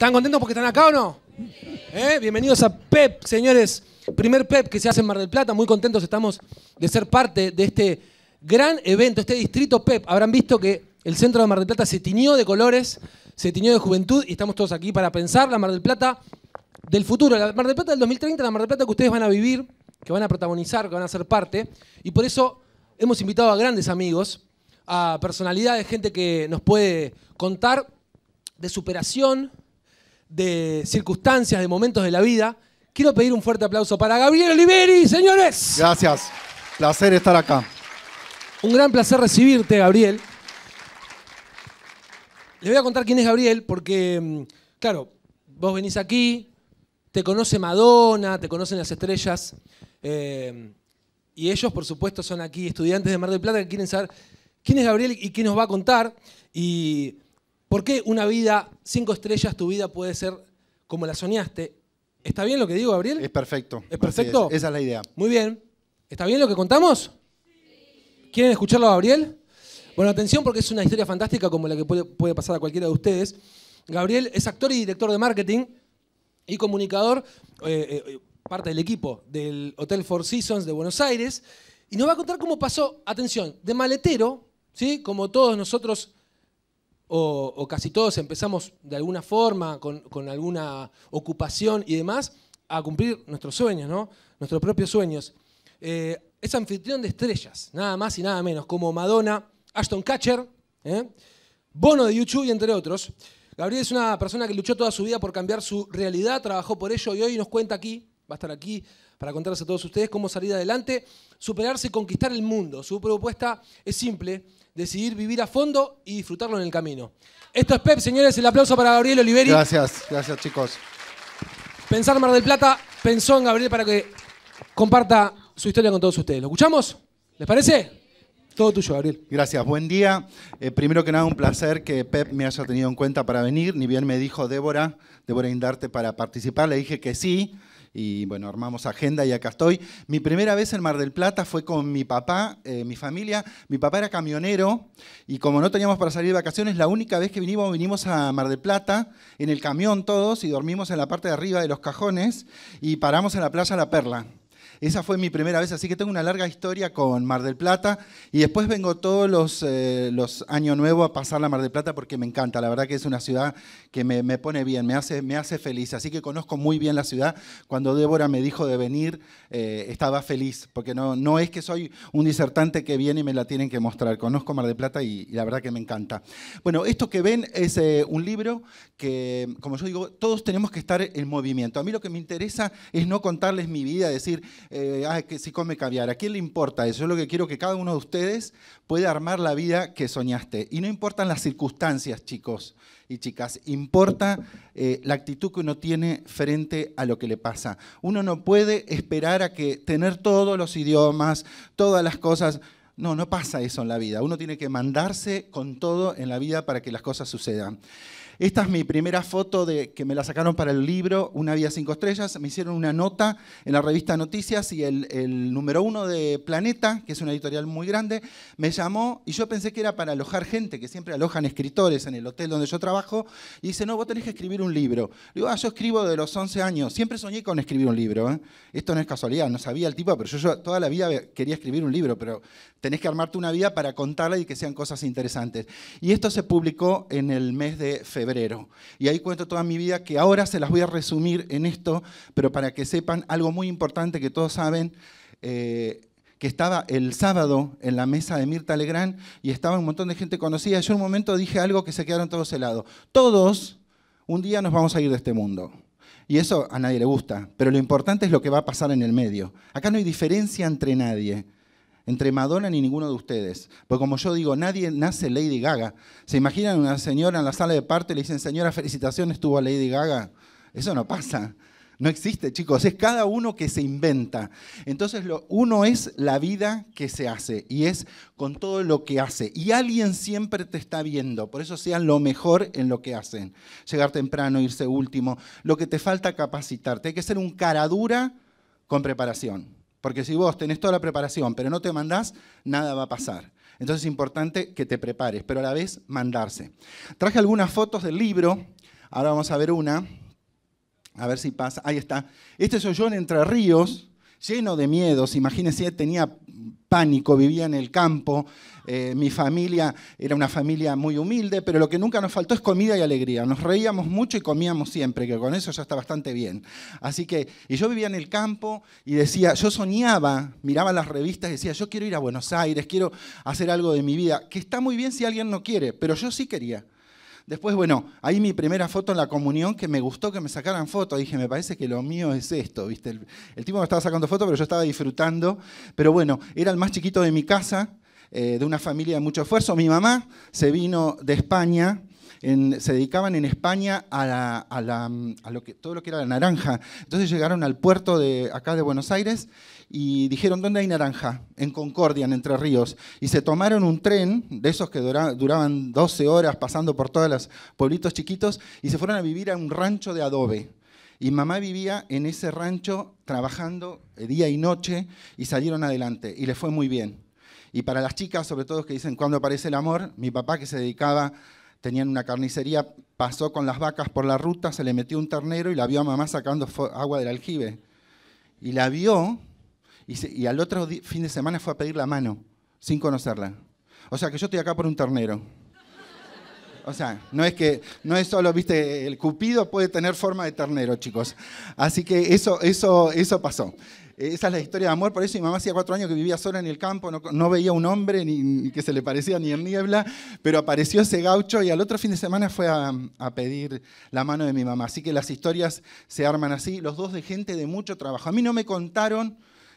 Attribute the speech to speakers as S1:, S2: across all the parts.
S1: ¿Están contentos porque están acá o no? ¿Eh? Bienvenidos a PEP, señores. Primer PEP que se hace en Mar del Plata. Muy contentos estamos de ser parte de este gran evento, este distrito PEP. Habrán visto que el centro de Mar del Plata se tiñó de colores, se tiñó de juventud y estamos todos aquí para pensar la Mar del Plata del futuro, la Mar del Plata del 2030, la Mar del Plata que ustedes van a vivir, que van a protagonizar, que van a ser parte. Y por eso hemos invitado a grandes amigos, a personalidades, gente que nos puede contar de superación, de circunstancias, de momentos de la vida, quiero pedir un fuerte aplauso para Gabriel Oliveri, señores.
S2: Gracias. Placer estar acá.
S1: Un gran placer recibirte, Gabriel. Les voy a contar quién es Gabriel, porque, mm, claro, vos venís aquí, te conoce Madonna, te conocen las estrellas, eh, y ellos, por supuesto, son aquí estudiantes de Mar del Plata que quieren saber quién es Gabriel y qué nos va a contar. Y ¿Por qué una vida, cinco estrellas, tu vida puede ser como la soñaste? ¿Está bien lo que digo, Gabriel?
S2: Es perfecto.
S1: ¿Es perfecto? Esa es la idea. Muy bien. ¿Está bien lo que contamos? ¿Quieren escucharlo, Gabriel? Bueno, atención porque es una historia fantástica como la que puede, pasar a cualquiera de ustedes. Gabriel es actor y director de marketing y comunicador, eh, eh, eh, parte del equipo del Hotel Four Seasons de Buenos Aires, y nos va a contar cómo pasó, atención, de maletero, ¿sí? como todos nosotros o, casi todos empezamos de alguna forma, con, alguna ocupación y demás, a cumplir nuestros sueños, Nuestros propios sueños. Eh, es anfitrión de estrellas, nada más y nada menos, como Madonna, Ashton Catcher, ¿eh? Bono de YouTube y entre otros. Gabriel es una persona que luchó toda su vida por cambiar su realidad, trabajó por ello y hoy nos cuenta aquí, va a estar aquí para contarles a todos ustedes cómo salir adelante, superarse y conquistar el mundo. Su propuesta es simple, decidir vivir a fondo y disfrutarlo en el camino. Esto es PEP, señores, el aplauso para Gabriel Oliveri. Gracias, gracias chicos. Pensar Mar del Plata pensó en Gabriel para que
S2: comparta su historia con todos ustedes. ¿Lo escuchamos? ¿Les parece? Todo tuyo, Gabriel. Gracias, buen día. Eh, primero que nada, un placer que Pep me haya tenido en cuenta para venir. Ni bien me dijo Débora, Débora Indarte, para participar. Le dije que sí y bueno, armamos agenda y acá estoy. Mi primera vez en Mar del Plata fue con mi papá, eh, mi familia. Mi papá era camionero y como no teníamos para salir de vacaciones, la única vez que vinimos, vinimos a Mar del Plata en el camión todos y dormimos en la parte de arriba de los cajones y paramos en la playa La Perla. Esa fue mi primera vez, así que tengo una larga historia con Mar del Plata y después vengo todos los, eh, años nuevos a pasar la Mar del Plata porque me encanta. La verdad que es una ciudad que me, pone bien, me hace, me hace feliz. Así que conozco muy bien la ciudad. Cuando Débora me dijo de venir, eh, estaba feliz, porque no, no es que soy un disertante que viene y me la tienen que mostrar. Conozco Mar del Plata y, la verdad que me encanta. Bueno, esto que ven es eh, un libro que, como yo digo, todos tenemos que estar en movimiento. A mí lo que me interesa es no contarles mi vida, decir, eh, que si come caviar, ¿a quién le importa eso? Yo lo que quiero que cada uno de ustedes pueda armar la vida que soñaste. Y no importan las circunstancias, chicos y chicas, importa eh, la actitud que uno tiene frente a lo que le pasa. Uno no puede esperar a que tener todos los idiomas, todas las cosas... No, no pasa eso en la vida. Uno tiene que mandarse con todo en la vida para que las cosas sucedan. Esta es mi primera foto de, que me la sacaron para el libro Una Vía Cinco Estrellas. Me hicieron una nota en la revista Noticias y el, número uno de Planeta, que es una editorial muy grande, me llamó y yo pensé que era para alojar gente, que siempre alojan escritores en el hotel donde yo trabajo. Y dice, no, vos tenés que escribir un libro. Le digo, ah, yo escribo de los 11 años. Siempre soñé con escribir un libro. ¿eh? Esto no es casualidad, no sabía el tipo, pero yo, yo toda la vida quería escribir un libro, pero Tenés que armarte una vida para contarla y que sean cosas interesantes. Y esto se publicó en el mes de febrero. Y ahí cuento toda mi vida que ahora se las voy a resumir en esto, pero para que sepan algo muy importante que todos saben. Eh, que estaba el sábado en la mesa de Mirta Legrand y estaba un montón de gente conocida. Yo en un momento dije algo que se quedaron todos helados. Todos un día nos vamos a ir de este mundo. Y eso a nadie le gusta, pero lo importante es lo que va a pasar en el medio. Acá no hay diferencia entre nadie entre Madonna ni ninguno de ustedes. Porque como yo digo, nadie nace Lady Gaga. ¿Se imaginan una señora en la sala de parte y le dicen, señora, felicitaciones, estuvo Lady Gaga? Eso no pasa. No existe, chicos. Es cada uno que se inventa. Entonces, lo, uno es la vida que se hace y es con todo lo que hace. Y alguien siempre te está viendo. Por eso sean lo mejor en lo que hacen. Llegar temprano, irse último. Lo que te falta capacitarte. Hay que ser un cara dura con preparación. Porque si vos tenés toda la preparación, pero no te mandás, nada va a pasar. Entonces es importante que te prepares, pero a la vez mandarse. Traje algunas fotos del libro. Ahora vamos a ver una. A ver si pasa. Ahí está. Este soy yo en Entre Ríos, lleno de miedos. Imagínense, tenía pánico, vivía en el campo, eh, mi familia era una familia muy humilde, pero lo que nunca nos faltó es comida y alegría. Nos reíamos mucho y comíamos siempre, que con eso ya está bastante bien. Así que, y yo vivía en el campo y decía, yo soñaba, miraba las revistas y decía, yo quiero ir a Buenos Aires, quiero hacer algo de mi vida, que está muy bien si alguien no quiere, pero yo sí quería. Después, bueno, ahí mi primera foto en la comunión que me gustó que me sacaran fotos. Dije, me parece que lo mío es esto, ¿viste? El, tipo me estaba sacando fotos, pero yo estaba disfrutando. Pero bueno, era el más chiquito de mi casa, eh, de una familia de mucho esfuerzo. Mi mamá se vino de España. se dedicaban en España a, lo que, todo lo que era la naranja. Entonces llegaron al puerto de acá de Buenos Aires y dijeron, ¿dónde hay naranja? En Concordia, en Entre Ríos. Y se tomaron un tren, de esos que duraban 12 horas pasando por todos los pueblitos chiquitos, y se fueron a vivir a un rancho de adobe. Y mamá vivía en ese rancho trabajando eh, día y noche y salieron adelante y les fue muy bien. Y para las chicas, sobre todo, que dicen, ¿cuándo aparece el amor? Mi papá que se dedicaba, tenían una carnicería, pasó con las vacas por la ruta, se le metió un ternero y la vio a mamá sacando agua del aljibe. Y la vio y, al otro fin de semana fue a pedir la mano, sin conocerla. O sea que yo estoy acá por un ternero. O sea, no es que no es solo, viste, el cupido puede tener forma de ternero, chicos. Así que eso, eso, eso pasó esa es la historia de amor. Por eso mi mamá hacía cuatro años que vivía sola en el campo, no, veía un hombre ni, que se le parecía ni en niebla, pero apareció ese gaucho y al otro fin de semana fue a, pedir la mano de mi mamá. Así que las historias se arman así, los dos de gente de mucho trabajo. A mí no me contaron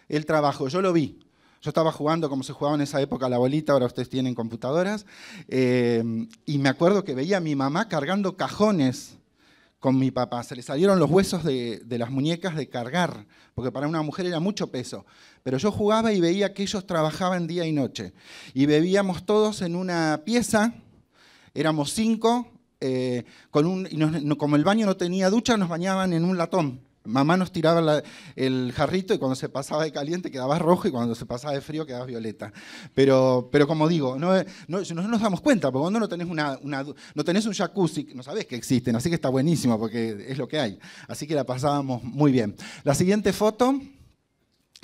S2: el trabajo, yo lo vi. Yo estaba jugando como se jugaba en esa época la bolita, ahora ustedes tienen computadoras, eh, y me acuerdo que veía a mi mamá cargando cajones con mi papá. Se le salieron los huesos de, las muñecas de cargar, porque para una mujer era mucho peso. Pero yo jugaba y veía que ellos trabajaban día y noche. Y bebíamos todos en una pieza, éramos cinco, eh, con y como el baño no tenía ducha, nos bañaban en un latón. Mamá nos tiraba el jarrito y cuando se pasaba de caliente quedabas rojo y cuando se pasaba de frío quedabas violeta. Pero, pero como digo, no, no, nos damos cuenta, porque cuando no tenés, no tenés un jacuzzi, no sabés que existen, así que está buenísimo porque es lo que hay. Así que la pasábamos muy bien. La siguiente foto.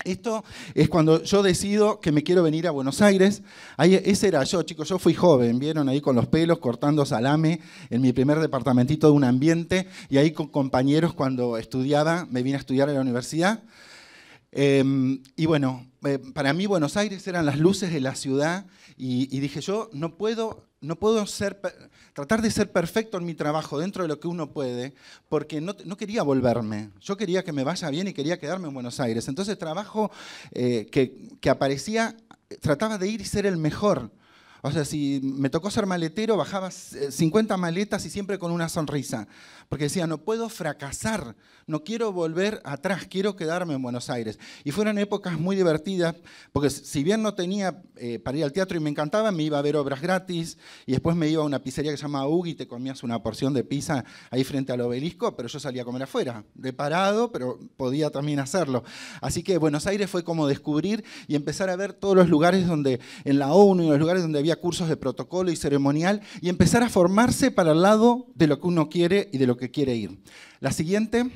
S2: Esto es cuando yo decido que me quiero venir a Buenos Aires. ese era yo, chicos, yo fui joven, vieron ahí con los pelos, cortando salame en mi primer departamentito de un ambiente y ahí con compañeros cuando estudiaba, me vine a estudiar a la universidad. Em, y bueno, eh, para mí Buenos Aires eran las luces de la ciudad y dije yo no puedo no puedo ser, tratar de ser perfecto en mi trabajo dentro de lo que uno puede, porque no, quería volverme. Yo quería que me vaya bien y quería quedarme en Buenos Aires. Entonces trabajo eh, que, aparecía, trataba de ir y ser el mejor. O sea, si me tocó ser maletero, bajaba 50 eh, maletas y siempre con una sonrisa. Porque decía, no puedo fracasar, no quiero volver atrás, quiero quedarme en Buenos Aires. Y fueron épocas muy divertidas, porque si bien no tenía eh, para ir al teatro y me encantaba, me iba a ver obras gratis y después me iba a una pizzería que se llama Ugi y te comías una porción de pizza ahí frente al obelisco, pero yo salía a comer afuera, de parado, pero podía también hacerlo. Así que Buenos Aires fue como descubrir y empezar a ver todos los lugares donde, en la ONU y los lugares donde había cursos de protocolo y ceremonial y empezar a formarse para el lado de lo que uno quiere y de lo que quiere ir. La siguiente.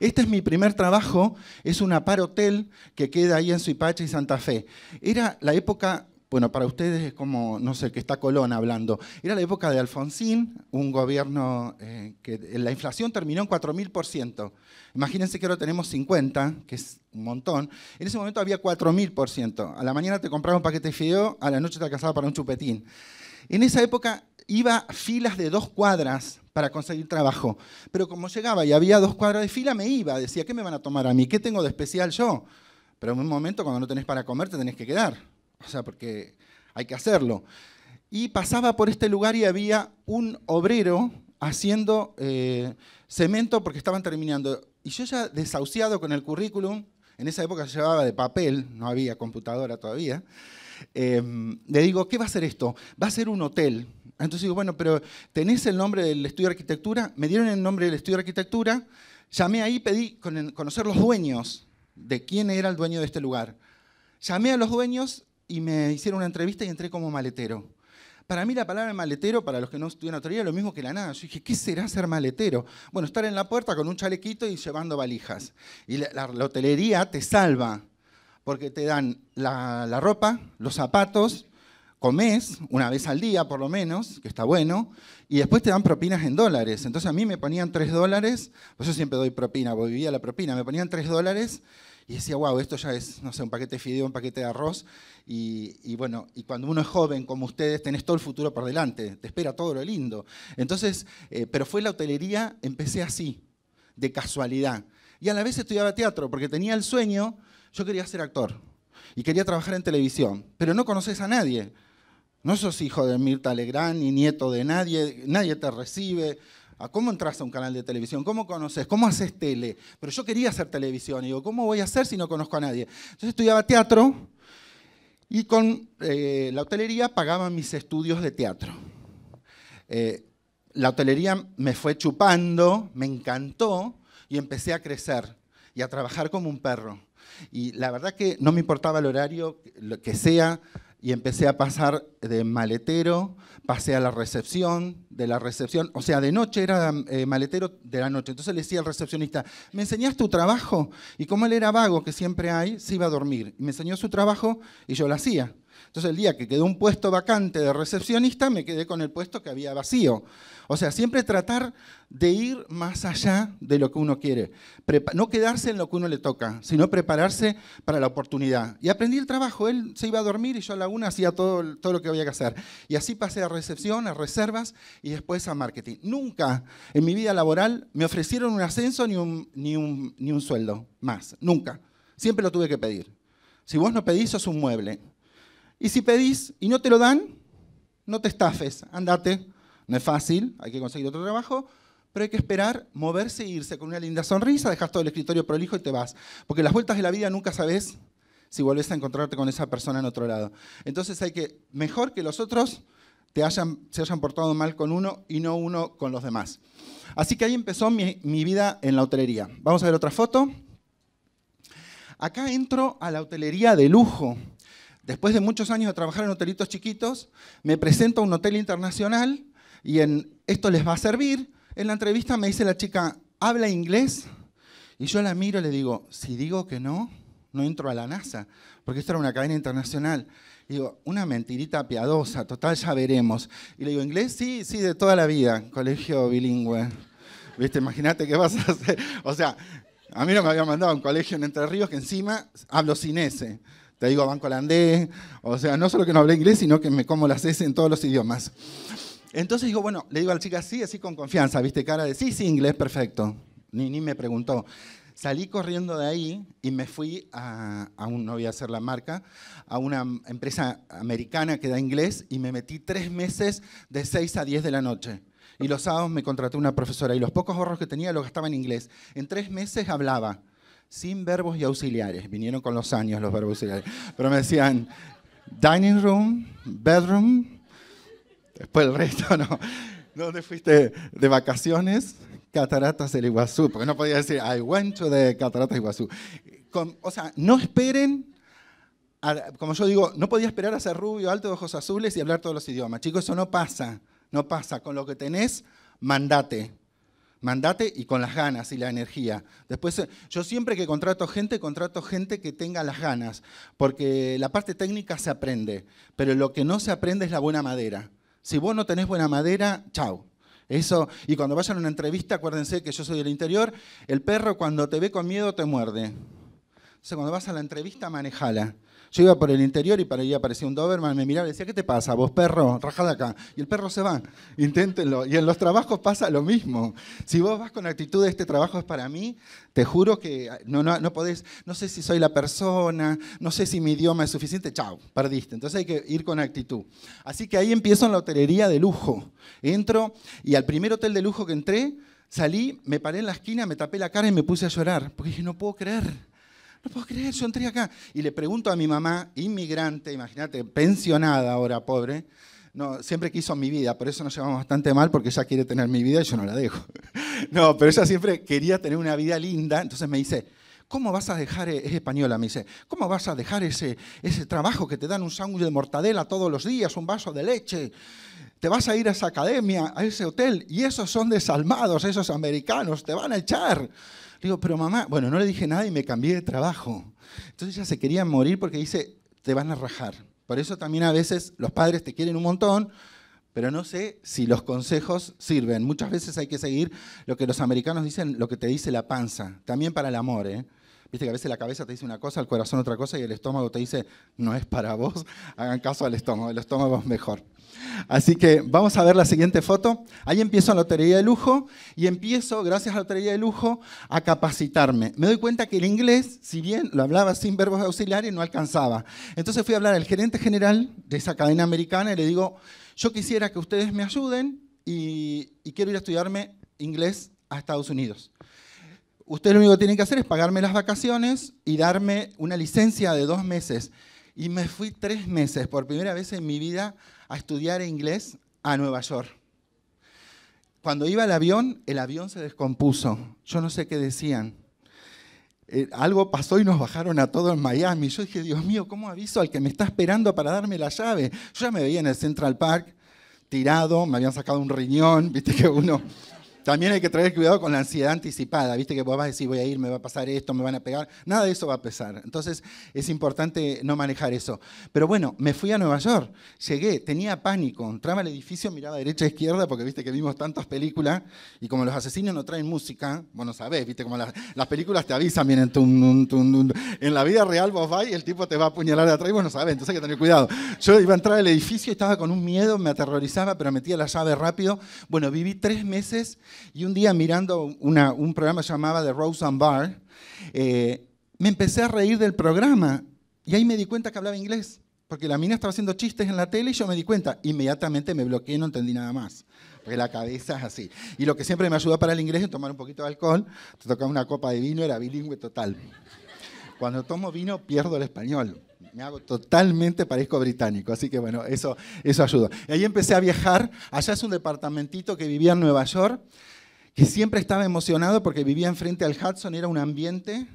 S2: Este es mi primer trabajo, es un par hotel que queda ahí en Suipacha y Santa Fe. Era la época bueno, para ustedes es como, no sé, que está Colón hablando. Era la época de Alfonsín, un gobierno eh, que la inflación terminó en 4.000%. Imagínense que ahora tenemos 50, que es un montón. En ese momento había 4.000%. A la mañana te compraba un paquete de fideo, a la noche te alcanzaba para un chupetín. En esa época iba filas de dos cuadras para conseguir trabajo. Pero como llegaba y había dos cuadras de fila, me iba. Decía, ¿qué me van a tomar a mí? ¿Qué tengo de especial yo? Pero en un momento, cuando no tenés para comer, te tenés que quedar o sea, porque hay que hacerlo. Y pasaba por este lugar y había un obrero haciendo eh, cemento porque estaban terminando. Y yo ya desahuciado con el currículum, en esa época se llevaba de papel, no había computadora todavía, em, le digo, ¿qué va a ser esto? Va a ser un hotel. Entonces digo, bueno, pero ¿tenés el nombre del estudio de arquitectura? Me dieron el nombre del estudio de arquitectura, llamé ahí, pedí conocer los dueños, de quién era el dueño de este lugar. Llamé a los dueños y me hicieron una entrevista y entré como maletero. Para mí la palabra maletero, para los que no estudian autoría, es lo mismo que la nada. Yo dije, ¿qué será ser maletero? Bueno, estar en la puerta con un chalequito y llevando valijas. Y la, hotelería te salva, porque te dan la, ropa, los zapatos, comes una vez al día por lo menos, que está bueno, y después te dan propinas en dólares. Entonces a mí me ponían tres dólares, pues yo siempre doy propina, porque vivía la propina, me ponían tres dólares y decía, wow, esto ya es, no sé, un paquete de fideo, un paquete de arroz. Y, bueno, y cuando uno es joven como ustedes, tenés todo el futuro por delante, te espera todo lo lindo. Entonces, eh, pero fue la hotelería, empecé así, de casualidad. Y a la vez estudiaba teatro, porque tenía el sueño, yo quería ser actor y quería trabajar en televisión, pero no conoces a nadie. No sos hijo de Mirta Legrand, ni nieto de nadie, nadie te recibe, Ah, cómo entras a un canal de televisión, cómo conoces, cómo haces tele. Pero yo quería hacer televisión, y digo, ¿cómo voy a hacer si no conozco a nadie? Entonces estudiaba teatro y con eh, la hotelería pagaba mis estudios de teatro. Eh, la hotelería me fue chupando, me encantó y empecé a crecer y a trabajar como un perro. Y la verdad que no me importaba el horario, lo que sea, y empecé a pasar de maletero, pasé a la recepción, de la recepción, o sea, de noche era eh, maletero de la noche. Entonces le decía al recepcionista, ¿me enseñás tu trabajo? Y como él era vago, que siempre hay, se iba a dormir. Y me enseñó su trabajo y yo lo hacía. Entonces el día que quedó un puesto vacante de recepcionista, me quedé con el puesto que había vacío. O sea, siempre tratar de ir más allá de lo que uno quiere. no quedarse en lo que uno le toca, sino prepararse para la oportunidad. Y aprendí el trabajo. Él se iba a dormir y yo a la una hacía todo, todo lo que había que hacer. Y así pasé a recepción, a reservas y después a marketing. Nunca en mi vida laboral me ofrecieron un ascenso ni un, ni un, ni un sueldo más. Nunca. Siempre lo tuve que pedir. Si vos no pedís, sos un mueble. Y si pedís y no te lo dan, no te estafes, andate. No es fácil, hay que conseguir otro trabajo, pero hay que esperar, moverse e irse con una linda sonrisa, dejas todo el escritorio prolijo y te vas. Porque las vueltas de la vida nunca sabes si volvés a encontrarte con esa persona en otro lado. Entonces hay que, mejor que los otros te hayan, se hayan portado mal con uno y no uno con los demás. Así que ahí empezó mi, mi vida en la hotelería. Vamos a ver otra foto. Acá entro a la hotelería de lujo. Después de muchos años de trabajar en hotelitos chiquitos, me presento a un hotel internacional y en esto les va a servir. En la entrevista me dice la chica, ¿habla inglés? Y yo la miro y le digo, si digo que no, no entro a la NASA, porque esto era una cadena internacional. Y digo, una mentirita piadosa, total, ya veremos. Y le digo, ¿inglés? Sí, sí, de toda la vida, colegio bilingüe. ¿Viste? Imagínate qué vas a hacer. O sea, a mí no me había mandado un colegio en Entre Ríos que encima hablo sin ese. Te digo banco holandés, o sea, no solo que no hablé inglés, sino que me como las S en todos los idiomas. Entonces digo, bueno, le digo a la chica, sí, así con confianza, viste, cara de, sí, sí, inglés, perfecto. Ni, ni me preguntó. Salí corriendo de ahí y me fui a, a un, no voy a hacer la marca, a una empresa americana que da inglés y me metí tres meses de 6 a 10 de la noche. Y los sábados me contraté una profesora y los pocos ahorros que tenía los gastaba en inglés. En tres meses hablaba sin verbos y auxiliares. Vinieron con los años los verbos auxiliares. Pero me decían dining room, bedroom, después el resto no. ¿Dónde fuiste de vacaciones? Cataratas del Iguazú, porque no podía decir I went to the Cataratas del Iguazú. Con, o sea, no esperen, como yo digo, no podía esperar a ser rubio, alto, de ojos azules y hablar todos los idiomas. Chicos, eso no pasa, no pasa. Con lo que tenés, mandate mandate y con las ganas y la energía. Después, eh, yo siempre que contrato gente, contrato gente que tenga las ganas, porque la parte técnica se aprende, pero lo que no se aprende es la buena madera. Si vos no tenés buena madera, chao Eso, y cuando vayan a una entrevista, acuérdense que yo soy del interior, el perro cuando te ve con miedo te muerde. Entonces cuando vas a la entrevista, manejala. Yo iba por el interior y para allá aparecía un Doberman, me miraba y decía, ¿qué te pasa vos, perro? Rajá acá. Y el perro se va, inténtenlo. Y en los trabajos pasa lo mismo. Si vos vas con actitud de este trabajo es para mí, te juro que ah, no, no, no podés, no sé si soy la persona, no sé si mi idioma es suficiente, chao, perdiste. Entonces hay que ir con actitud. Así que ahí empiezo en la hotelería de lujo. Entro y al primer hotel de lujo que entré, salí, me paré en la esquina, me tapé la cara y me puse a llorar, porque dije, no puedo creer no puedo creer, yo entré acá. Y le pregunto a mi mamá, inmigrante, imagínate, pensionada ahora, pobre, no, siempre quiso mi vida, por eso nos llevamos bastante mal, porque ella quiere tener mi vida y yo no la dejo. No, pero ella siempre quería tener una vida linda, entonces me dice, ¿cómo vas a dejar, e-, es española, me dice, ¿cómo vas a dejar ese, ese trabajo que te dan un sándwich de mortadela todos los días, un vaso de leche? Te vas a ir a esa academia, a ese hotel, y esos son desalmados, esos americanos, te van a echar digo, pero mamá, bueno, no le dije nada y me cambié de trabajo. Entonces ella se quería morir porque dice, te van a rajar. Por eso también a veces los padres te quieren un montón, pero no sé si los consejos sirven. Muchas veces hay que seguir lo que los americanos dicen, lo que te dice la panza, también para el amor. ¿eh? Viste que a veces la cabeza te dice una cosa, el corazón otra cosa y el estómago te dice, no es para vos, hagan caso al estómago, el estómago es mejor. Así que vamos a ver la siguiente foto. Ahí empiezo la lotería de lujo y empiezo, gracias a la lotería de lujo, a capacitarme. Me doy cuenta que el inglés, si bien lo hablaba sin verbos auxiliares, no alcanzaba. Entonces fui a hablar al gerente general de esa cadena americana y le digo, yo quisiera que ustedes me ayuden y, y quiero ir a estudiarme inglés a Estados Unidos ustedes lo único que tienen que hacer es pagarme las vacaciones y darme una licencia de dos meses. Y me fui tres meses por primera vez en mi vida a estudiar inglés a Nueva York. Cuando iba al avión, el avión se descompuso. Yo no sé qué decían. Eh, algo pasó y nos bajaron a todos en Miami. Yo dije, Dios mío, ¿cómo aviso al que me está esperando para darme la llave? Yo ya me veía en el Central Park tirado, me habían sacado un riñón, viste que uno también hay que traer cuidado con la ansiedad anticipada, viste que vos vas a decir voy a ir, me va a pasar esto, me van a pegar, nada de eso va a pesar. Entonces es importante no manejar eso. Pero bueno, me fui a Nueva York, llegué, tenía pánico, entraba al edificio, miraba derecha e izquierda, porque viste que vimos tantas películas, y como los asesinos no traen música, no sabés, viste como las, películas te avisan, vienen en la vida real vos vas y el tipo te va a apuñalar de atrás y no sabés, entonces hay que tener cuidado. Yo iba a entrar al edificio y estaba con un miedo, me aterrorizaba, pero metía la llave rápido. Bueno, viví tres meses y un día mirando un programa llamaba The Rose and Bar, eh, me empecé a reír del programa y ahí me di cuenta que hablaba inglés, porque la mina estaba haciendo chistes en la tele y yo me di cuenta. Inmediatamente me bloqueé y no entendí nada más, porque la cabeza es así. Y lo que siempre me ayudó para el inglés es tomar un poquito de alcohol, tocar tocaba una copa de vino, era bilingüe total. Cuando tomo vino pierdo el español me hago totalmente parezco británico, así que bueno, eso, eso ayudó. Y ahí empecé a viajar, allá es un departamentito que vivía en Nueva York, que siempre estaba emocionado porque vivía enfrente al Hudson, era un ambiente,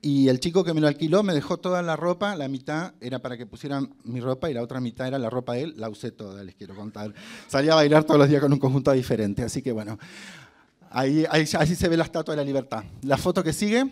S2: y el chico que me lo alquiló me dejó toda la ropa, la mitad era para que pusieran mi ropa y la otra mitad era la ropa de él, la usé toda, les quiero contar. Salía a bailar todos los días con un conjunto diferente, así que bueno, ahí, ahí, ahí se ve la estatua de la libertad. La foto que sigue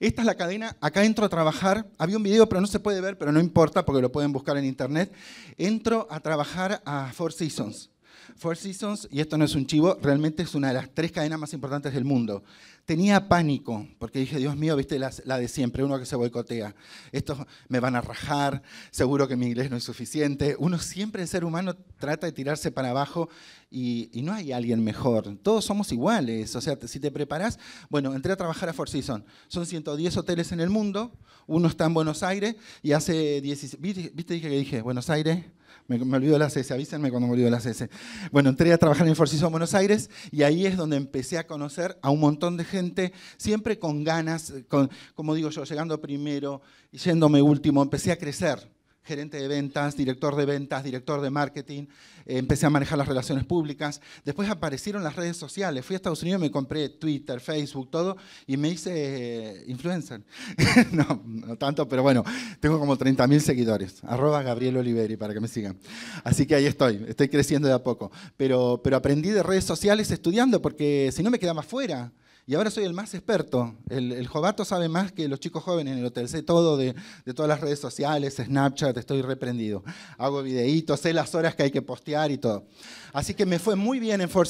S2: esta es la cadena, acá entro a trabajar, había un video pero no se puede ver, pero no importa porque lo pueden buscar en internet. Entro a trabajar a Four Seasons. Four Seasons, y esto no es un chivo, realmente es una de las tres cadenas más importantes del mundo. Tenía pánico, porque dije, Dios mío, viste la de siempre, uno que se boicotea. Estos me van a rajar, seguro que mi inglés no es suficiente. Uno siempre, el ser humano, trata de tirarse para abajo y, no hay alguien mejor. Todos somos iguales. O sea, si te preparas, bueno, entré a trabajar a Four Seasons. Son 110 hoteles en el mundo, uno está en Buenos Aires y hace 17, ¿viste, dije que dije Buenos Aires? Me, me, de las S, avísenme cuando me olvido las S. Bueno, entré a trabajar en el Forciso Buenos Aires y ahí es donde empecé a conocer a un montón de gente, siempre con ganas, con, como digo yo, llegando primero, yéndome último, empecé a crecer gerente de ventas, director de ventas, director de marketing, eh, empecé a manejar las relaciones públicas. Después aparecieron las redes sociales, fui a Estados Unidos, me compré Twitter, Facebook, todo, y me hice eh, influencer. no, no tanto, pero bueno, tengo como 30.000 seguidores, arroba Gabriel Oliveri para que me sigan. Así que ahí estoy, estoy creciendo de a poco. Pero, pero aprendí de redes sociales estudiando, porque si no me quedaba fuera. Y ahora soy el más experto. El, jovato sabe más que los chicos jóvenes en el hotel. Sé todo de, todas las redes sociales, Snapchat, estoy reprendido. Hago videitos, sé las horas que hay que postear y todo. Así que me fue muy bien en Four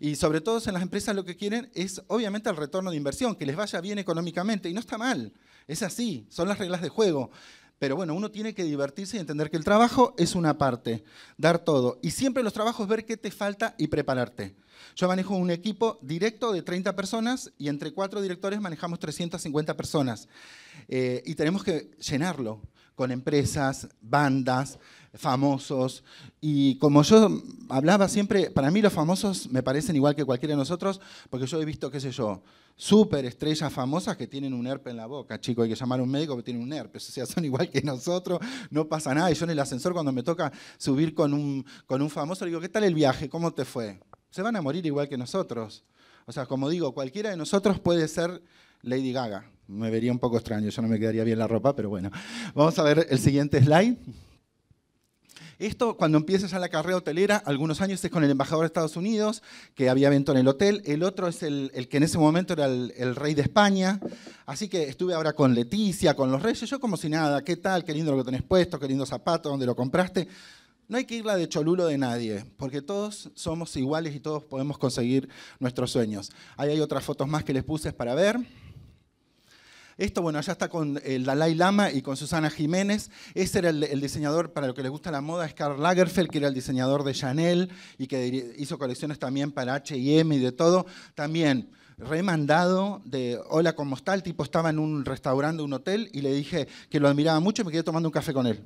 S2: y sobre todo en las empresas lo que quieren es obviamente el retorno de inversión, que les vaya bien económicamente y no está mal. Es así, son las reglas de juego. Pero bueno, uno tiene que divertirse y entender que el trabajo es una parte, dar todo. Y siempre los trabajos ver qué te falta y prepararte. Yo manejo un equipo directo de 30 personas y entre cuatro directores manejamos 350 personas. Eh, y tenemos que llenarlo con empresas, bandas, famosos. Y como yo hablaba siempre, para mí los famosos me parecen igual que cualquiera de nosotros, porque yo he visto, qué sé yo, súper estrellas famosas que tienen un herpes en la boca, chico, hay que llamar a un médico que tiene un herpes, o sea, son igual que nosotros, no pasa nada. Y yo en el ascensor cuando me toca subir con un, con un famoso, le digo, ¿qué tal el viaje? ¿Cómo te fue? Se van a morir igual que nosotros. O sea, como digo, cualquiera de nosotros puede ser Lady Gaga. Me vería un poco extraño, yo no me quedaría bien la ropa, pero bueno. Vamos a ver el siguiente slide. Esto cuando empiezas a la carrera hotelera, algunos años es con el embajador de Estados Unidos, que había evento en el hotel. El otro es el, que en ese momento era el, rey de España. Así que estuve ahora con Leticia, con los reyes. Yo como si nada, ¿qué tal? Qué lindo lo que tenés puesto, qué lindo zapato, dónde lo compraste. No hay que irla de cholulo de nadie, porque todos somos iguales y todos podemos conseguir nuestros sueños. Ahí hay otras fotos más que les puse para ver. Esto, bueno, ya está con el Dalai Lama y con Susana Jiménez. Ese era el, diseñador, para lo que les gusta la moda, es Karl Lagerfeld, que era el diseñador de Chanel y que hizo colecciones también para H&M y de todo. También remandado de hola, ¿cómo está? El tipo estaba en un restaurante, un hotel, y le dije que lo admiraba mucho y me quedé tomando un café con él.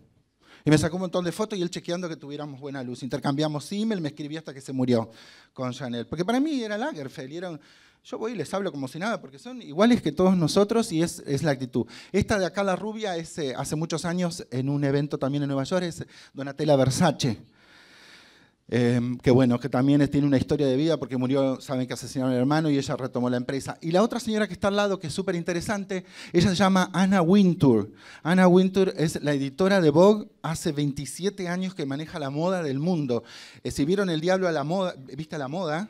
S2: Y me sacó un montón de fotos y él chequeando que tuviéramos buena luz. Intercambiamos email, me escribí hasta que se murió con Chanel. Porque para mí era Lagerfeld, era yo voy y les hablo como si nada, porque son iguales que todos nosotros y es, la actitud. Esta de acá, la rubia, es eh, hace muchos años en un evento también en Nueva York, es Donatella Versace. Em, que bueno, que también tiene una historia de vida porque murió, saben que asesinaron al hermano y ella retomó la empresa. Y la otra señora que está al lado, que es súper interesante, ella se llama Anna Wintour. Anna Wintour es la editora de Vogue, hace 27 años que maneja la moda del mundo. Eh, si vieron El Diablo a la Moda, viste a la moda,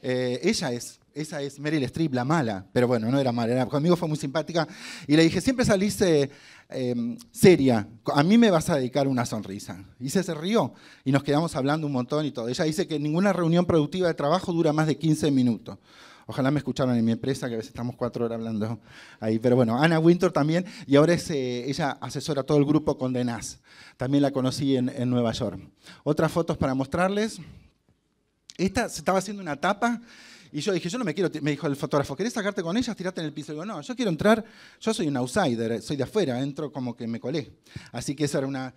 S2: eh, ella es esa es Meryl Streep, la mala, pero bueno, no era mala, era, conmigo fue muy simpática, y le dije, siempre saliste em, seria, a mí me vas a dedicar una sonrisa. Y se, se rió, y nos quedamos hablando un montón y todo. Ella dice que ninguna reunión productiva de trabajo dura más de 15 minutos. Ojalá me escucharan en mi empresa, que a veces estamos cuatro horas hablando ahí. Pero bueno, Ana Winter también, y ahora es, eh, ella asesora todo el grupo con Denaz. También la conocí en Nueva York. Otras fotos para mostrarles. Esta se estaba haciendo una tapa y yo dije, yo no me quiero, me dijo el fotógrafo, ¿querés sacarte con ellas? Tirate en el piso. Y digo, no, yo quiero entrar, yo soy un outsider, soy de afuera, entro como que me colé. Así que esa era una,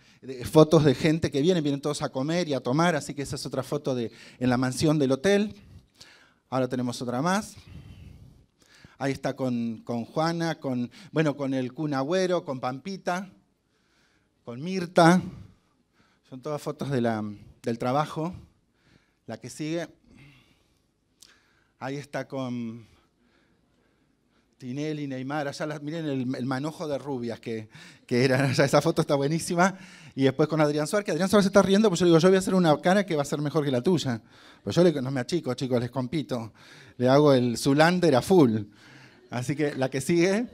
S2: fotos de gente que viene, vienen todos a comer y a tomar, así que esa es otra foto de, en la mansión del hotel. Ahora tenemos otra más. Ahí está con, Juana, con, bueno, con el cunagüero, Agüero, con Pampita, con Mirta. Son todas fotos de la, del trabajo. La que sigue Ahí está con Tinelli, Neymar. Allá miren el, manojo de rubias que, era, esa foto está buenísima. Y después con Adrián Suárez, que Adrián Suárez se está riendo, pues yo digo, yo voy a hacer una cara que va a ser mejor que la tuya. Pues yo le, no me achico, chicos, les compito. Le hago el Zulander a full. Así que la que sigue.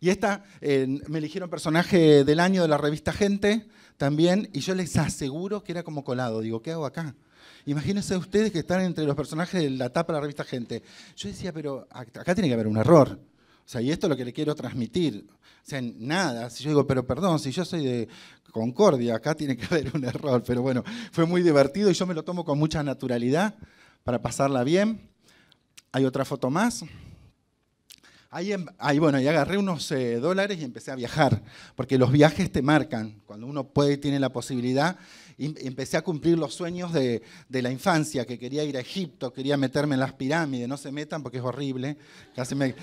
S2: Y esta, eh, me eligieron personaje del año de la revista Gente también, y yo les aseguro que era como colado. Digo, ¿qué hago acá? Imagínense ustedes que están entre los personajes de la tapa de la revista Gente. Yo decía, pero acá tiene que haber un error. O sea, y esto es lo que le quiero transmitir. O sea, nada. Si yo digo, pero perdón, si yo soy de Concordia, acá tiene que haber un error. Pero bueno, fue muy divertido y yo me lo tomo con mucha naturalidad para pasarla bien. Hay otra foto más. Ahí, em, bueno, y agarré unos eh, dólares y empecé a viajar, porque los viajes te marcan. Cuando uno puede y tiene la posibilidad, empecé a cumplir los sueños de, la infancia, que quería ir a Egipto, quería meterme en las pirámides, no se metan porque es horrible. Casi me,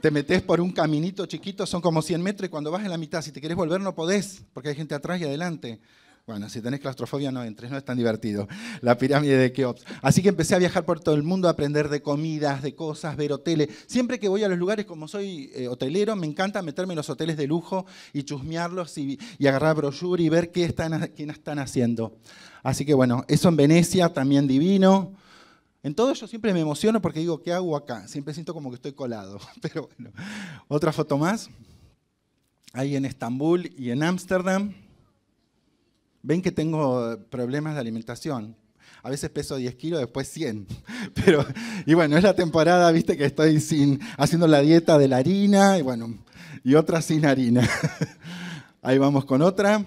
S2: te metes por un caminito chiquito, son como 100 metros y cuando vas en la mitad, si te querés volver no podés, porque hay gente atrás y adelante. Bueno, si tenés claustrofobia, no entres, no es tan divertido. La pirámide de Keops. Así que empecé a viajar por todo el mundo, a aprender de comidas, de cosas, ver hoteles. Siempre que voy a los lugares, como soy eh, hotelero, me encanta meterme en los hoteles de lujo y chusmearlos y, agarrar brochure y ver qué están, qué están haciendo. Así que bueno, eso en Venecia también divino. En todo yo siempre me emociono porque digo, ¿qué hago acá? Siempre siento como que estoy colado. Pero bueno, otra foto más. Ahí en Estambul y en Ámsterdam ven que tengo problemas de alimentación. A veces peso 10 kilos, después 100. Pero, y bueno, es la temporada, viste, que estoy sin, haciendo la dieta de la harina, y bueno, y otra sin harina. Ahí vamos con otra.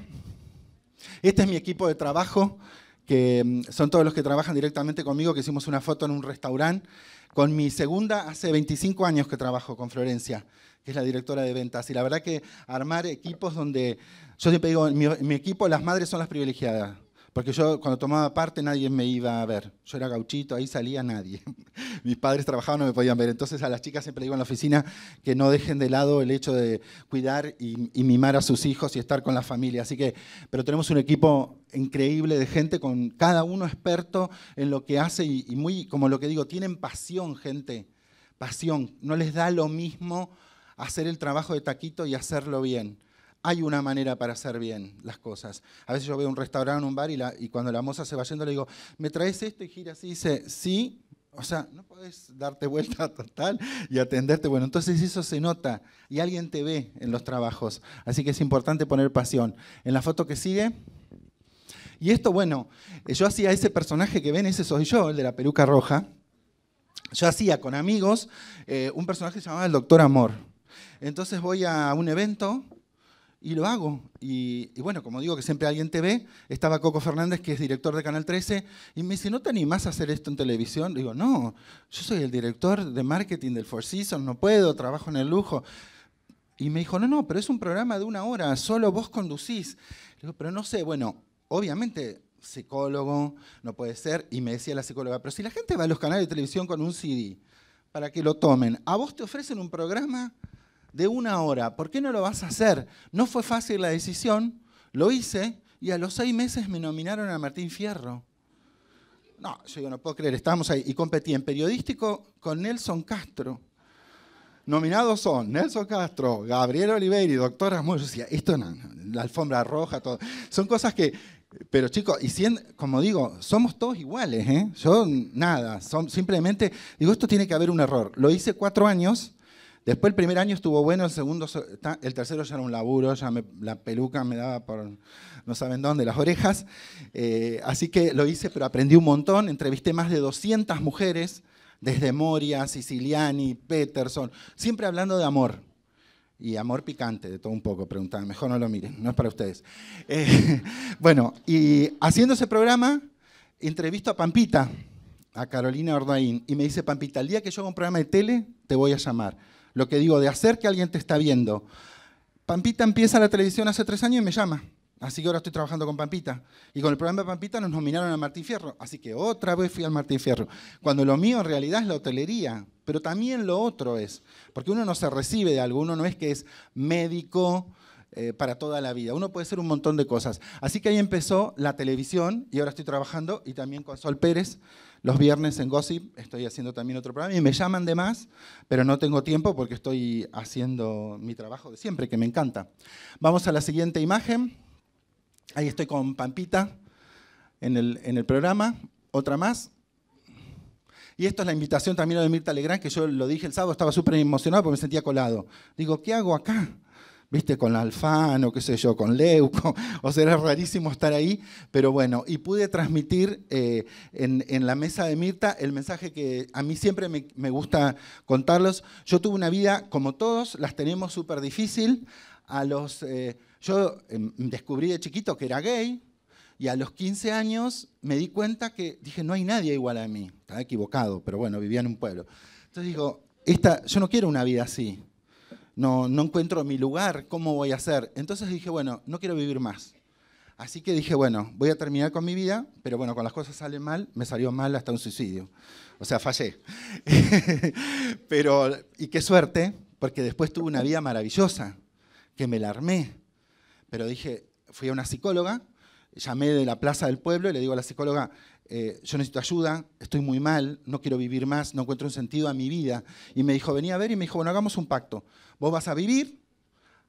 S2: Este es mi equipo de trabajo, que mm, son todos los que trabajan directamente conmigo, que hicimos una foto en un restaurante. Con mi segunda, hace 25 años que trabajo con Florencia, que es la directora de ventas. Y la verdad que armar equipos donde yo siempre digo, en mi, equipo las madres son las privilegiadas. Porque yo cuando tomaba parte nadie me iba a ver. Yo era gauchito, ahí salía nadie. Mis padres trabajaban, no me podían ver. Entonces a las chicas siempre digo en la oficina que no dejen de lado el hecho de cuidar y, mimar a sus hijos y estar con la familia. Así que, pero tenemos un equipo increíble de gente con cada uno experto en lo que hace y, y muy, como lo que digo, tienen pasión, gente. Pasión. No les da lo mismo hacer el trabajo de taquito y hacerlo bien hay una manera para hacer bien las cosas. A veces yo veo un restaurante, un bar, y, cuando la moza se va yendo le digo, ¿me traes esto? Y gira así y dice, sí. O sea, no puedes darte vuelta total y atenderte. Bueno, entonces eso se nota y alguien te ve en los trabajos. Así que es importante poner pasión. En la foto que sigue, y esto, bueno, yo hacía ese personaje que ven, ese soy yo, el de la peluca roja. Yo hacía con amigos eh, un personaje llamado el Doctor Amor. Entonces voy a un evento y lo hago. Y, bueno, como digo que siempre alguien te ve, estaba Coco Fernández, que es director de Canal 13, y me dice, ¿no te animás a hacer esto en televisión? Le digo, no, yo soy el director de marketing del Four Seasons, no puedo, trabajo en el lujo. Y me dijo, no, no, pero es un programa de una hora, solo vos conducís. Le digo, pero no sé, bueno, obviamente psicólogo, no puede ser. Y me decía la psicóloga, pero si la gente va a los canales de televisión con un CD para que lo tomen, a vos te ofrecen un programa de una hora. ¿Por qué no lo vas a hacer? No fue fácil la decisión, lo hice y a los seis meses me nominaron a Martín Fierro. No, yo no puedo creer, estábamos ahí y competí en periodístico con Nelson Castro. Nominados son Nelson Castro, Gabriel Oliveri, y Doctor esto la alfombra roja, todo. Son cosas que, pero chicos, y como digo, somos todos iguales, ¿eh? Yo nada, son, simplemente, digo, esto tiene que haber un error. Lo hice cuatro años, Después el primer año estuvo bueno, el segundo, el tercero ya era un laburo, ya la peluca me daba por no saben dónde, las orejas. Eh, así que lo hice, pero aprendí un montón. Entrevisté más de 200 mujeres, desde Moria, Siciliani, Peterson, siempre hablando de amor. Y amor picante, de todo un poco, preguntaba, mejor no lo miren, no es para ustedes. Eh, bueno, y haciendo ese programa, entrevisto a Pampita, a Carolina Ordain, y me dice, Pampita, el día que yo haga un programa de tele, te voy a llamar lo que digo, de hacer que alguien te está viendo. Pampita empieza la televisión hace tres años y me llama. Así que ahora estoy trabajando con Pampita. Y con el programa de Pampita nos nominaron a Martín Fierro. Así que otra vez fui al Martín Fierro. Cuando lo mío en realidad es la hotelería, pero también lo otro es. Porque uno no se recibe de algo, uno no es que es médico eh, para toda la vida. Uno puede ser un montón de cosas. Así que ahí empezó la televisión y ahora estoy trabajando y también con Sol Pérez los viernes en Gossip estoy haciendo también otro programa y me llaman de más, pero no tengo tiempo porque estoy haciendo mi trabajo de siempre, que me encanta. Vamos a la siguiente imagen. Ahí estoy con Pampita en el, programa. Otra más. Y esto es la invitación también de Mirta Legrand, que yo lo dije el sábado, estaba súper emocionado porque me sentía colado. Digo, ¿qué hago acá? viste, con Alfano, qué sé yo, con Leuco, o sea, era rarísimo estar ahí, pero bueno, y pude transmitir eh, en, la mesa de Mirta el mensaje que a mí siempre me, gusta contarlos. Yo tuve una vida, como todos, las tenemos súper difícil. A los, eh, yo em, descubrí de chiquito que era gay, y a los 15 años me di cuenta que dije, no hay nadie igual a mí. Estaba equivocado, pero bueno, vivía en un pueblo. Entonces digo, esta, yo no quiero una vida así no, no encuentro mi lugar, ¿cómo voy a hacer? Entonces dije, bueno, no quiero vivir más. Así que dije, bueno, voy a terminar con mi vida, pero bueno, con las cosas salen mal, me salió mal hasta un suicidio. O sea, fallé. pero, y qué suerte, porque después tuve una vida maravillosa, que me la armé. Pero dije, fui a una psicóloga, llamé de la plaza del pueblo y le digo a la psicóloga, eh, yo necesito ayuda, estoy muy mal, no quiero vivir más, no encuentro un sentido a mi vida. Y me dijo, venía a ver y me dijo, bueno, hagamos un pacto. Vos vas a vivir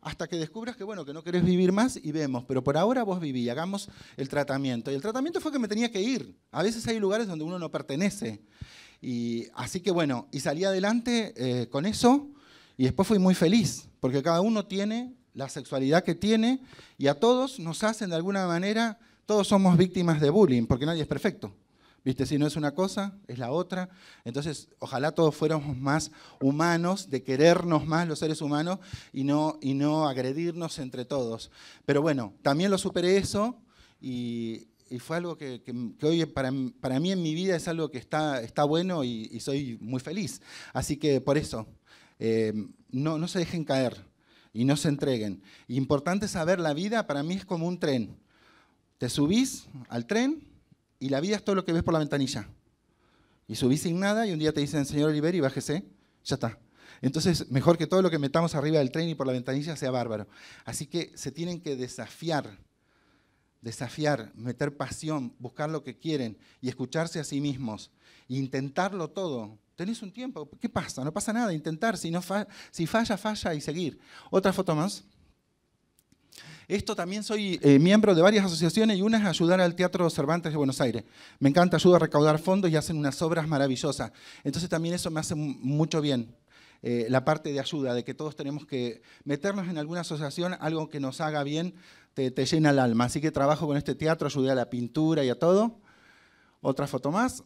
S2: hasta que descubras que, bueno, que no querés vivir más y vemos, pero por ahora vos viví, hagamos el tratamiento. Y el tratamiento fue que me tenía que ir. A veces hay lugares donde uno no pertenece. Y así que bueno, y salí adelante eh, con eso y después fui muy feliz, porque cada uno tiene la sexualidad que tiene y a todos nos hacen de alguna manera todos somos víctimas de bullying, porque nadie es perfecto. ¿Viste? Si no es una cosa, es la otra. Entonces, ojalá todos fuéramos más humanos, de querernos más los seres humanos y no, y no agredirnos entre todos. Pero bueno, también lo superé eso y, fue algo que, que, hoy para, mí en mi vida es algo que está, está bueno y, soy muy feliz. Así que por eso, eh, no, no se dejen caer y no se entreguen. Importante saber, la vida para mí es como un tren te subís al tren y la vida es todo lo que ves por la ventanilla. Y subís sin nada y un día te dicen, señor Oliver, y bájese, ya está. Entonces, mejor que todo lo que metamos arriba del tren y por la ventanilla sea bárbaro. Así que se tienen que desafiar, desafiar, meter pasión, buscar lo que quieren y escucharse a sí mismos, intentarlo todo. Tenés un tiempo, ¿qué pasa? No pasa nada, intentar, si, no si falla, falla y seguir. Otra foto más. Esto también soy eh, miembro de varias asociaciones y una es ayudar al Teatro Cervantes de Buenos Aires. Me encanta, ayuda a recaudar fondos y hacen unas obras maravillosas. Entonces también eso me hace mucho bien. Eh, la parte de ayuda, de que todos tenemos que meternos en alguna asociación, algo que nos haga bien, te, te llena el alma. Así que trabajo con este teatro, ayudé a la pintura y a todo. Otra foto más.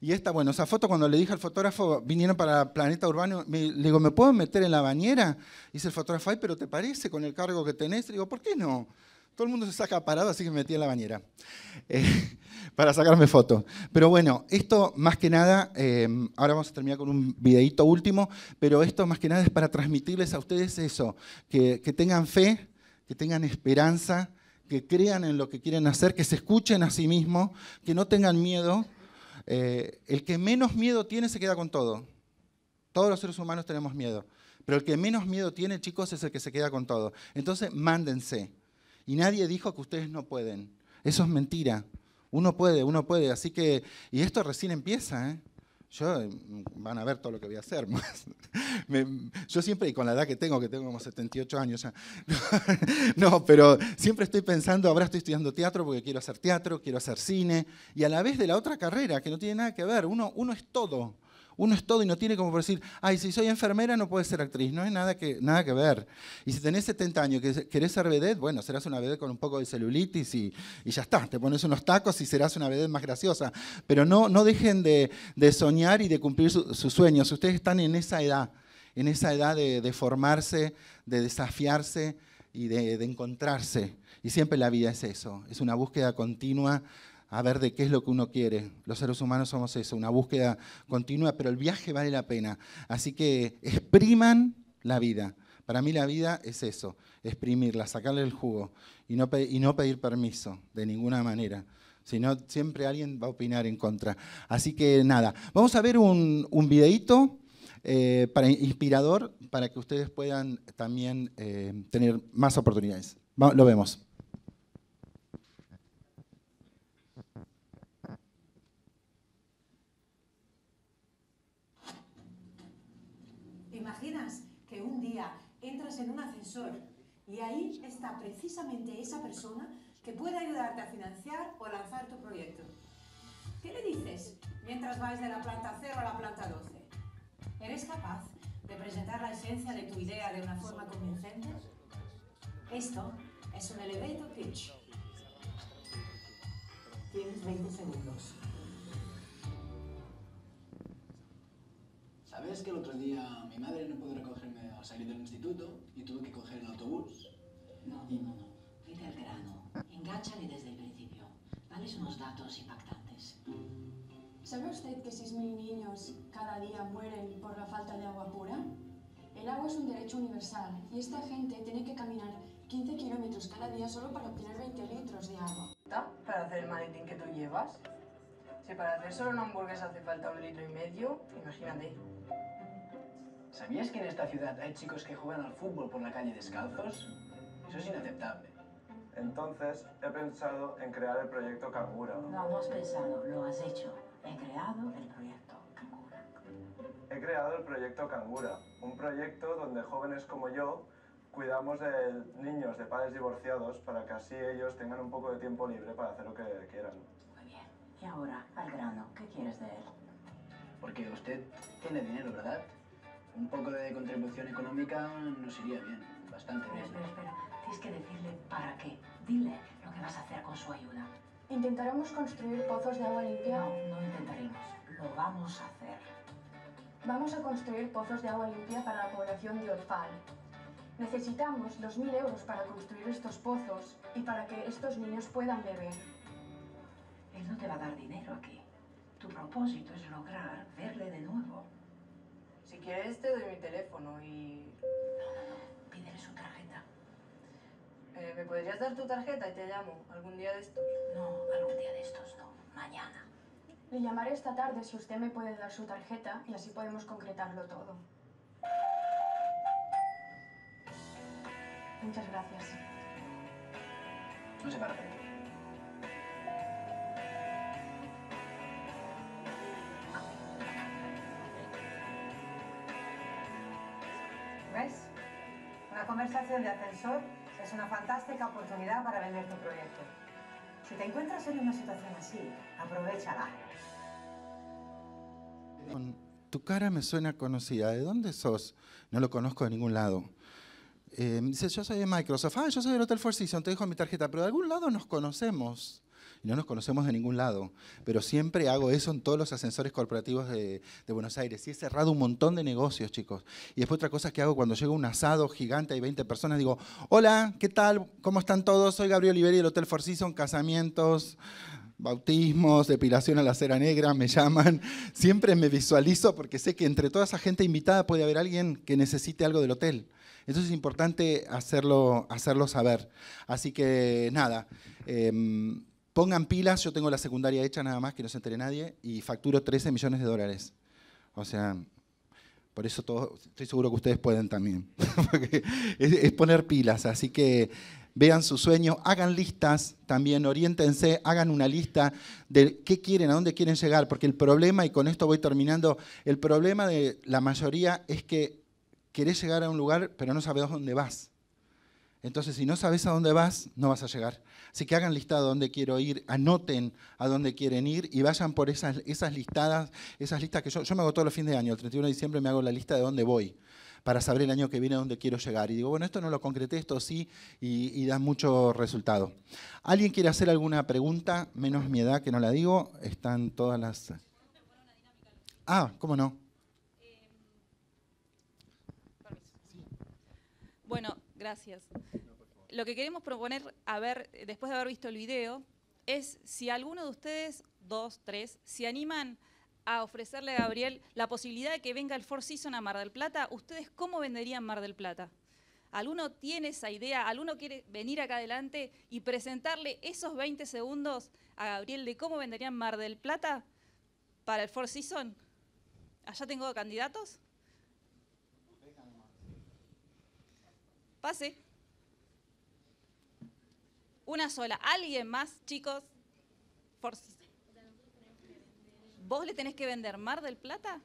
S2: Y esta, bueno, esa foto cuando le dije al fotógrafo, vinieron para Planeta Urbano, le digo, ¿me puedo meter en la bañera? Dice el fotógrafo, ay, pero ¿te parece con el cargo que tenés? Le digo, ¿por qué no? Todo el mundo se saca parado, así que me metí en la bañera eh, para sacarme foto. Pero bueno, esto más que nada, eh, ahora vamos a terminar con un videíto último, pero esto más que nada es para transmitirles a ustedes eso, que, que tengan fe, que tengan esperanza, que crean en lo que quieren hacer, que se escuchen a sí mismos, que no tengan miedo, eh, el que menos miedo tiene se queda con todo. Todos los seres humanos tenemos miedo. Pero el que menos miedo tiene, chicos, es el que se queda con todo. Entonces, mándense. Y nadie dijo que ustedes no pueden. Eso es mentira. Uno puede, uno puede. Así que, y esto recién empieza, ¿eh? Yo, eh, van a ver todo lo que voy a hacer. yo siempre, y con la edad que tengo, que tengo como 78 años no, pero siempre estoy pensando, ahora estoy estudiando teatro porque quiero hacer teatro, quiero hacer cine, y a la vez de la otra carrera, que no tiene nada que ver, uno, uno es todo. Uno es todo y no tiene como por decir, ay, si soy enfermera no puedo ser actriz, no hay nada que, nada que ver. Y si tenés 70 años que querés ser vedette, bueno, serás una vedette con un poco de celulitis y, y, ya está, te pones unos tacos y serás una vedette más graciosa. Pero no, no dejen de, de soñar y de cumplir sus sueños. Ustedes están en esa edad, en esa edad de, de formarse, de desafiarse y de, de encontrarse. Y siempre la vida es eso, es una búsqueda continua a ver de qué es lo que uno quiere. Los seres humanos somos eso, una búsqueda continua, pero el viaje vale la pena. Así que expriman la vida. Para mí la vida es eso, exprimirla, sacarle el jugo y no, y no pedir permiso de ninguna manera. Si no, siempre alguien va a opinar en contra. Así que nada, vamos a ver un, un videíto eh, para, inspirador para que ustedes puedan también eh, tener más oportunidades. lo vemos.
S3: Y ahí está precisamente esa persona que puede ayudarte a financiar o lanzar tu proyecto. ¿Qué le dices mientras vais de la planta 0 a la planta 12? ¿Eres capaz
S4: de presentar la esencia de tu idea de una forma convincente? Esto
S5: es un elevator pitch. Tienes 20 segundos.
S3: ¿Sabes que el otro día mi madre no pudo recogerme no, al grano. Engánchale desde el principio. Dales unos datos impactantes.
S5: ¿Sabe usted que 6.000 niños cada día mueren por la falta de agua pura? El agua es un derecho universal y esta gente tiene que caminar 15 kilómetros cada día solo para obtener 20 litros de agua.
S4: ¿Para hacer el maletín que tú llevas?
S5: Si para hacer solo una hamburguesa hace falta un litro y medio, imagínate. ¿Sabías que en esta ciudad hay chicos que juegan al fútbol por la calle descalzos? es inaceptable. Entonces he pensado en crear el proyecto Cangura. No, hemos pensado,
S3: lo has hecho. He creado el proyecto Cangura.
S5: He creado el proyecto
S3: Cangura, un proyecto donde jóvenes como yo cuidamos de niños de padres divorciados para que así ellos tengan un poco de tiempo libre para hacer lo que quieran. Muy bien. Y ahora, al grano, ¿qué quieres de él? Porque usted tiene dinero, ¿verdad?
S5: Un poco de contribución económica nos iría bien, bastante bien. espera. Tienes que decirle para qué. Dile lo que
S3: vas a hacer con su ayuda. Intentaremos
S5: construir pozos de agua limpia. No, no intentaremos. Lo vamos a hacer. Vamos a construir pozos de agua limpia para la población de Orfal. Necesitamos 2.000 euros para construir estos pozos y para que estos niños puedan beber. Él no te va a dar dinero
S4: aquí. Tu propósito es lograr verle de nuevo. Si quieres, te doy mi teléfono y... No, no, no. Pídele su traje. Eh, ¿me podrías dar
S5: tu tarjeta y te llamo algún día de estos? No, algún día de estos no, mañana. Le llamaré esta tarde si usted me puede dar su tarjeta y así podemos concretarlo todo.
S6: Muchas gracias.
S5: No se para
S3: ¿Ves? Una conversación de ascensor es una fantástica
S4: oportunidad para vender tu proyecto. Si te encuentras en una situación así, aprovechala.
S2: Tu cara me suena conocida. ¿De dónde sos? No lo conozco de ningún lado. Eh, dice, yo soy de Microsoft. Ah, yo soy del Hotel Four Seasons. Te dejo mi tarjeta. Pero de algún lado nos conocemos no nos conocemos de ningún lado, pero siempre hago eso en todos los ascensores corporativos de, Buenos Aires. Y he cerrado un montón de negocios, chicos. Y después otra cosa que hago cuando llega un asado gigante hay 20 personas, digo, hola, ¿qué tal? ¿Cómo están todos? Soy Gabriel Oliveri del Hotel Four Seasons, casamientos, bautismos, depilación a la cera negra, me llaman. Siempre me visualizo porque sé que entre toda esa gente invitada puede haber alguien que necesite algo del hotel. Entonces es importante hacerlo, hacerlo saber. Así que nada, em, Pongan pilas, yo tengo la secundaria hecha nada más, que no se entere nadie, y facturo 13 millones de dólares. O sea, por eso estoy seguro que ustedes pueden también. es, poner pilas, así que vean su sueños, hagan listas también, oriéntense, hagan una lista de qué quieren, a dónde quieren llegar, porque el problema, y con esto voy terminando, el problema de la mayoría es que querés llegar a un lugar pero no sabes dónde vas. Entonces, si no sabes a dónde vas, no vas a llegar. Así que hagan listado a dónde quiero ir, anoten a dónde quieren ir y vayan por esas, listadas, esas listas que yo, me hago todos los fines de año. El 31 de diciembre me hago la lista de dónde voy para saber el año que viene a dónde quiero llegar. Y digo, bueno, esto no lo concreté, esto sí, y, y da mucho resultado. ¿Alguien quiere hacer alguna pregunta? Menos mi edad, que no la digo. Están todas las... Ah, ¿cómo no? Eh,
S4: bueno, Gracias. Lo que queremos proponer, a ver, después de haber visto el video, es si alguno de ustedes, dos, tres, se animan a ofrecerle a Gabriel la posibilidad de que venga el Four Seasons a Mar del Plata, ¿ustedes cómo venderían Mar del Plata? ¿Alguno tiene esa idea? ¿Alguno quiere venir acá adelante y presentarle esos 20 segundos a Gabriel de cómo venderían Mar del Plata para el Four Season? ¿Allá tengo candidatos? Pase. Una sola. ¿Alguien más, chicos? ¿Vos le tenés que vender Mar del Plata?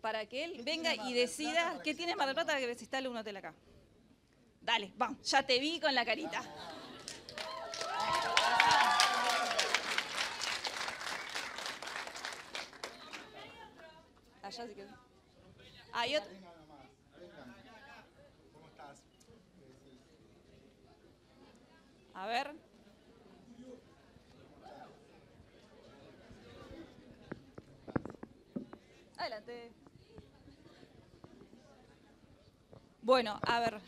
S4: Para que él venga y decida qué tiene Mar del Plata para que se instale un hotel acá. Dale, vamos, ya te vi con la carita. Allá sí que... Hay otro. A ver. Adelante. Bueno, a ver,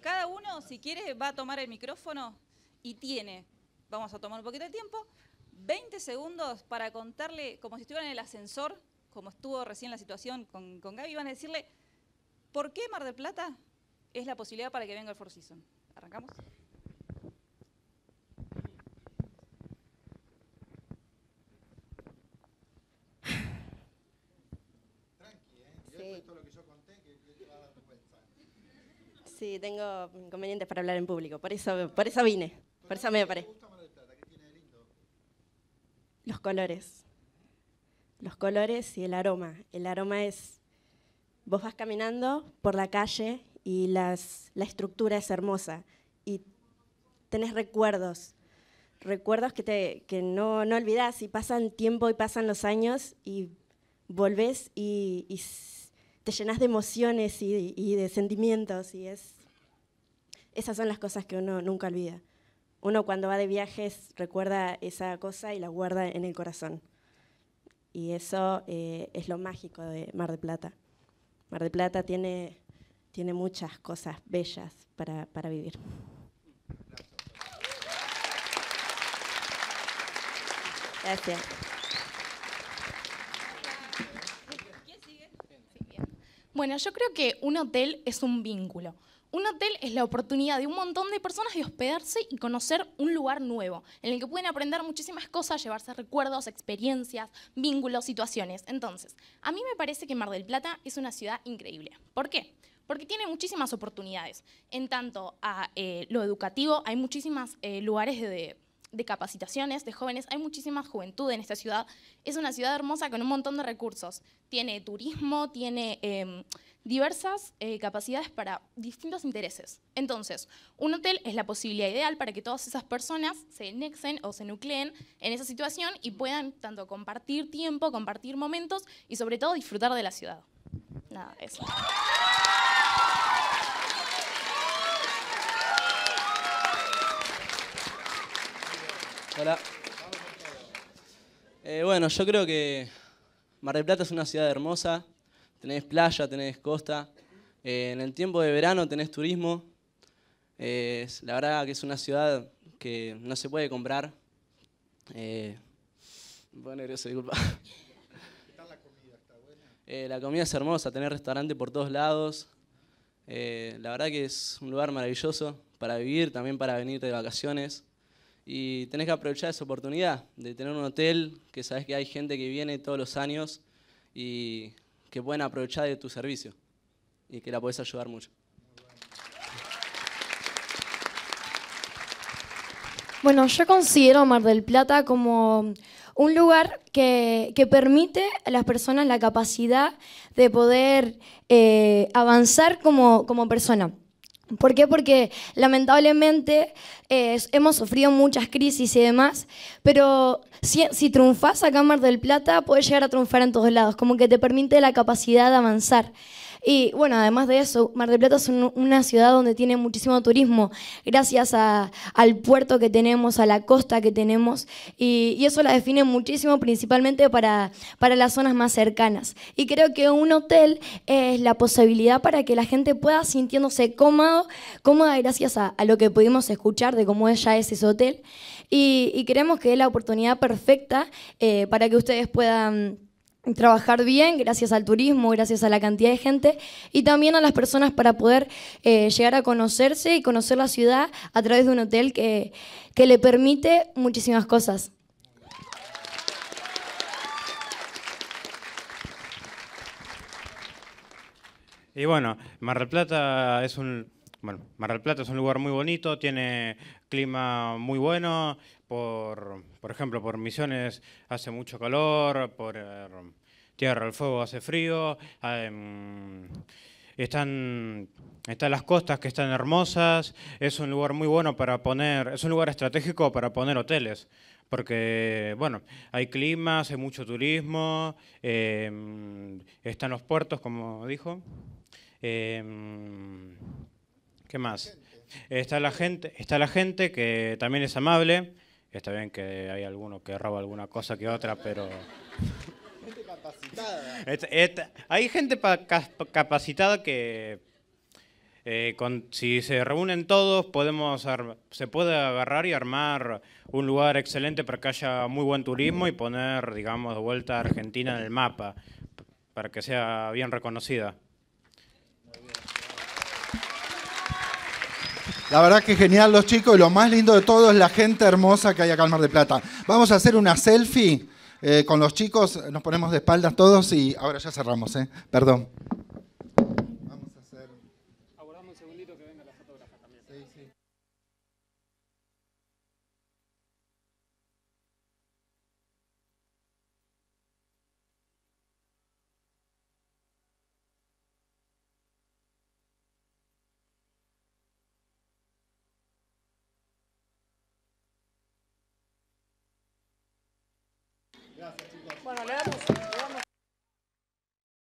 S4: cada uno, si quiere, va a tomar el micrófono y tiene, vamos a tomar un poquito de tiempo, 20 segundos para contarle, como si estuvieran en el ascensor, como estuvo recién la situación con, con Gaby, van a decirle, ¿por qué Mar del Plata es la posibilidad para que venga el Four ¿Arrancamos?
S6: Sí, tengo inconvenientes para hablar en público, por eso, por eso vine, por eso me paré. Los colores, los colores y el aroma. El aroma es, vos vas caminando por la calle y las, la estructura es hermosa y tenés recuerdos, recuerdos que, te, que no, no olvidás y pasan tiempo y pasan los años y volvés y, y te llenas de emociones y, de sentimientos y es... Esas son las cosas que uno nunca olvida. Uno cuando va de viajes recuerda esa cosa y la guarda en el corazón. Y eso eh, es lo mágico de Mar de Plata. Mar de Plata tiene, muchas cosas bellas para, para vivir. Gracias.
S5: Bueno, yo creo que un hotel es un vínculo. Un hotel es la oportunidad de un montón de personas de hospedarse y conocer un lugar nuevo, en el que pueden aprender muchísimas cosas, llevarse recuerdos, experiencias, vínculos, situaciones. Entonces, a mí me parece que Mar del Plata es una ciudad increíble. ¿Por qué? Porque tiene muchísimas oportunidades. En tanto a eh, lo educativo, hay muchísimos eh, lugares de, de capacitaciones de jóvenes. Hay muchísima juventud en esta ciudad. Es una ciudad hermosa con un montón de recursos. Tiene turismo, tiene em, diversas eh, capacidades para distintos intereses. Entonces, un hotel es la posibilidad ideal para que todas esas personas se nexen o se nucleen en esa situación y puedan tanto compartir tiempo, compartir momentos y sobre todo disfrutar de la ciudad. Nada, eso. Hola. Eh, bueno, yo creo que Mar del Plata es una ciudad hermosa. Tenés playa, tenés costa. Eh, en el tiempo de verano tenés turismo. Eh, la verdad que es una ciudad que no se puede comprar. Eh, bueno, disculpa. la comida? la comida es hermosa, tener restaurante por todos lados. la verdad que es un lugar maravilloso para vivir, también para venir de vacaciones. Y tenés que aprovechar esa oportunidad de tener un hotel que sabes que hay gente que viene todos los años y que pueden aprovechar de tu servicio y que la podés ayudar mucho. Bueno, yo considero Mar del Plata como un lugar que, permite a las personas la capacidad de poder eh, avanzar como persona. ¿Por qué? Porque lamentablemente eh, hemos sufrido muchas crisis y demás, pero si, si triunfas acá en Mar del Plata, puedes llegar a triunfar en todos lados, como que te permite la capacidad de avanzar. Y bueno, además de eso, Mar del Plata es una ciudad donde tiene muchísimo turismo, gracias al puerto que tenemos, a la costa que tenemos, y, eso la define muchísimo, principalmente para, para las zonas más cercanas. Y creo que un hotel es la posibilidad para que la gente pueda sintiéndose cómodo, cómoda gracias a, lo que pudimos escuchar de cómo ella es ese hotel. Y, creemos que es la oportunidad perfecta eh, para que ustedes puedan trabajar bien gracias al turismo, gracias a la cantidad de gente y también a las personas para poder eh, llegar a conocerse y conocer la ciudad a través de un hotel que, le permite muchísimas cosas.
S3: Y bueno, Mar del Plata es un, bueno, Mar del Plata es un lugar muy bonito, tiene clima muy bueno, por, por ejemplo, por Misiones hace mucho calor, por eh, Tierra el Fuego hace frío, mm, están, las costas que están hermosas, es un lugar muy bueno para poner, es un lugar estratégico para poner hoteles, porque bueno, hay climas, hace mucho turismo, em, están los puertos, como dijo. Em, ¿Qué más? está la gente que también es amable. Está bien que hay alguno que roba alguna cosa que otra, pero... Gente capacitada. hay gente capacitada que eh, si se reúnen todos podemos se puede agarrar y armar un lugar excelente para que haya muy buen turismo y poner, digamos, de vuelta a Argentina en el mapa para que sea bien reconocida.
S2: La verdad que genial los chicos y lo más lindo de todo es la gente hermosa que hay acá en Mar de Plata. Vamos a hacer una selfie eh, con los chicos, nos ponemos de espaldas todos y ahora ya cerramos, ¿eh? Perdón.